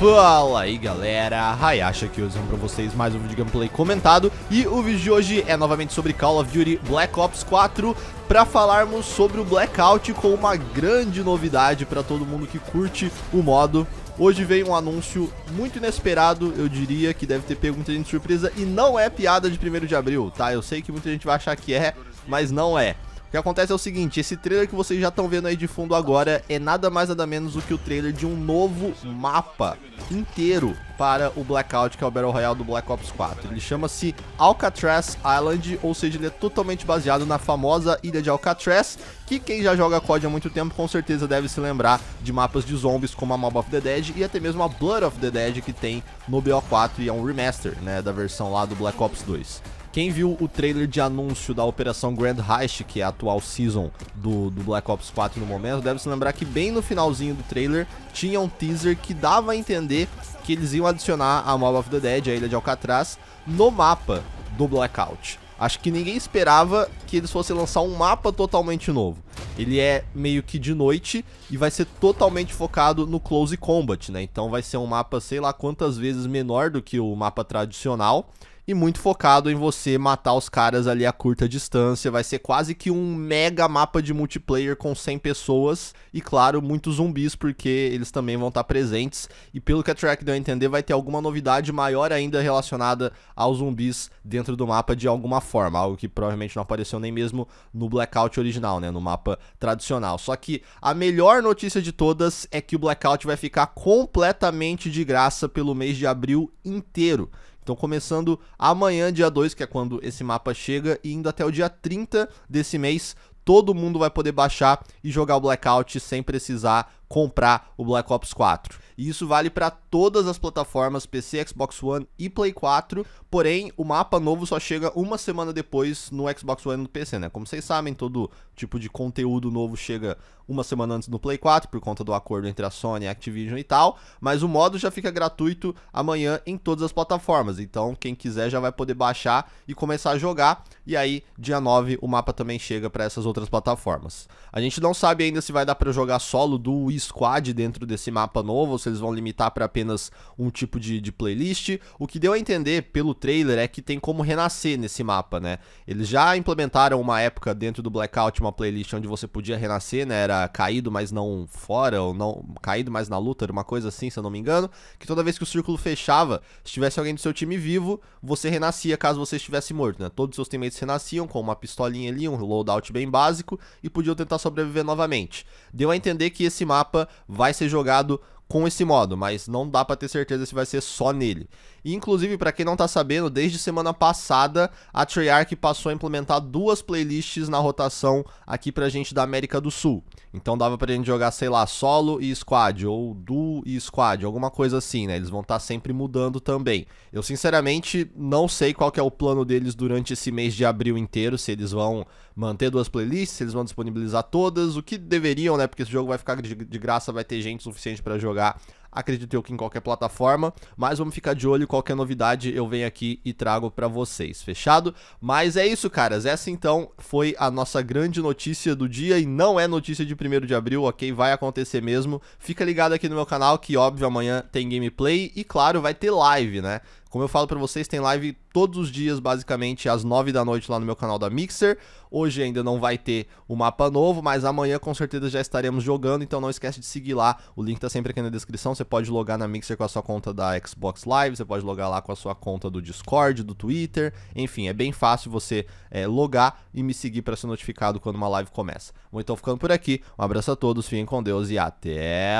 Fala aí galera, Hayashi aqui hoje pra vocês mais um vídeo gameplay comentado E o vídeo de hoje é novamente sobre Call of Duty Black Ops 4 Pra falarmos sobre o Blackout com uma grande novidade pra todo mundo que curte o modo Hoje veio um anúncio muito inesperado, eu diria, que deve ter pego muita gente de surpresa E não é piada de 1 de abril, tá? Eu sei que muita gente vai achar que é, mas não é o que acontece é o seguinte, esse trailer que vocês já estão vendo aí de fundo agora é nada mais nada menos do que o trailer de um novo mapa inteiro para o Blackout, que é o Battle Royale do Black Ops 4. Ele chama-se Alcatraz Island, ou seja, ele é totalmente baseado na famosa ilha de Alcatraz, que quem já joga COD há muito tempo com certeza deve se lembrar de mapas de zombies como a Mob of the Dead e até mesmo a Blood of the Dead que tem no BO4 e é um remaster, né, da versão lá do Black Ops 2. Quem viu o trailer de anúncio da Operação Grand Heist, que é a atual season do, do Black Ops 4 no momento, deve se lembrar que bem no finalzinho do trailer tinha um teaser que dava a entender que eles iam adicionar a Mob of the Dead, a Ilha de Alcatraz, no mapa do Blackout. Acho que ninguém esperava que eles fossem lançar um mapa totalmente novo. Ele é meio que de noite e vai ser totalmente focado no Close Combat, né? Então vai ser um mapa sei lá quantas vezes menor do que o mapa tradicional e muito focado em você matar os caras ali a curta distância. Vai ser quase que um mega mapa de multiplayer com 100 pessoas e, claro, muitos zumbis, porque eles também vão estar presentes. E pelo que a track deu a entender, vai ter alguma novidade maior ainda relacionada aos zumbis dentro do mapa de alguma forma, algo que provavelmente não apareceu nem mesmo no Blackout original, né, no mapa tradicional. Só que a melhor notícia de todas é que o Blackout vai ficar completamente de graça pelo mês de abril inteiro. Então, começando amanhã, dia 2, que é quando esse mapa chega, e indo até o dia 30 desse mês, todo mundo vai poder baixar e jogar o Blackout sem precisar comprar o Black Ops 4. E isso vale para todas as plataformas PC, Xbox One e Play 4. Porém, o mapa novo só chega uma semana depois no Xbox One e no PC, né? Como vocês sabem, todo tipo de conteúdo novo chega uma semana antes no Play 4 por conta do acordo entre a Sony, a Activision e tal, mas o modo já fica gratuito amanhã em todas as plataformas. Então, quem quiser já vai poder baixar e começar a jogar. E aí, dia 9, o mapa também chega para essas outras plataformas. A gente não sabe ainda se vai dar para jogar solo do squad dentro desse mapa novo, ou se eles vão limitar para apenas um tipo de, de playlist. O que deu a entender pelo trailer é que tem como renascer nesse mapa, né? Eles já implementaram uma época dentro do Blackout uma playlist onde você podia renascer, né? Era caído, mas não fora, ou não caído, mas na luta, era uma coisa assim, se eu não me engano. Que toda vez que o círculo fechava, se tivesse alguém do seu time vivo, você renascia caso você estivesse morto, né? Todos os seus teammates se renasciam com uma pistolinha ali, um loadout bem básico, e podiam tentar sobreviver novamente. Deu a entender que esse mapa vai ser jogado com esse modo, mas não dá para ter certeza se vai ser só nele. E, inclusive, para quem não tá sabendo, desde semana passada a Treyarch passou a implementar duas playlists na rotação aqui pra gente da América do Sul. Então dava pra gente jogar, sei lá, solo e squad, ou duo e squad, alguma coisa assim, né? Eles vão estar tá sempre mudando também. Eu, sinceramente, não sei qual é o plano deles durante esse mês de abril inteiro, se eles vão manter duas playlists, se eles vão disponibilizar todas, o que deveriam, né? Porque esse jogo vai ficar de graça, vai ter gente suficiente para jogar acredito eu que em qualquer plataforma, mas vamos ficar de olho, qualquer novidade eu venho aqui e trago para vocês, fechado? Mas é isso, caras, essa então foi a nossa grande notícia do dia e não é notícia de 1 de abril, ok? Vai acontecer mesmo. Fica ligado aqui no meu canal que, óbvio, amanhã tem gameplay e, claro, vai ter live, né? Como eu falo para vocês, tem live todos os dias, basicamente, às 9 da noite lá no meu canal da Mixer. Hoje ainda não vai ter o mapa novo, mas amanhã com certeza já estaremos jogando, então não esquece de seguir lá. O link tá sempre aqui na descrição. Você pode logar na Mixer com a sua conta da Xbox Live, você pode logar lá com a sua conta do Discord, do Twitter, enfim, é bem fácil você é, logar e me seguir para ser notificado quando uma live começa. Bom, então ficando por aqui. Um abraço a todos, fiquem com Deus e até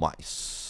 mais.